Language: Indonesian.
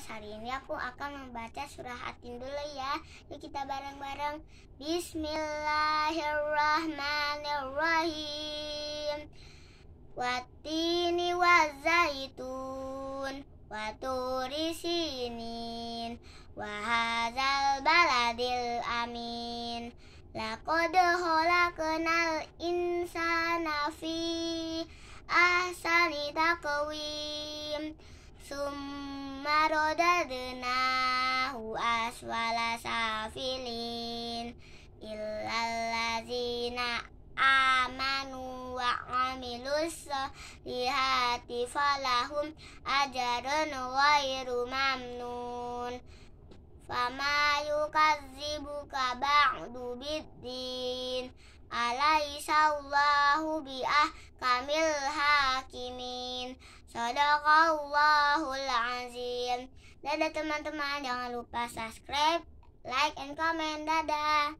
podcast Hari ini aku akan membaca surah Atin dulu ya Yuk kita bareng-bareng Bismillahirrahmanirrahim Watini wa zaitun Wa turi sinin Wa hazal baladil amin Laqad kenal insana fi ahsani taqwim summa rodadnahu aswala safilin illallazina amanu wa amilus lihati falahum ajarun ghairu mamnun Fama yukazibuka ba'du biddin Alaysa Allahu bi'ah kamil Sadaqallahul azim. Dadah teman-teman, jangan lupa subscribe, like, and comment. Dadah.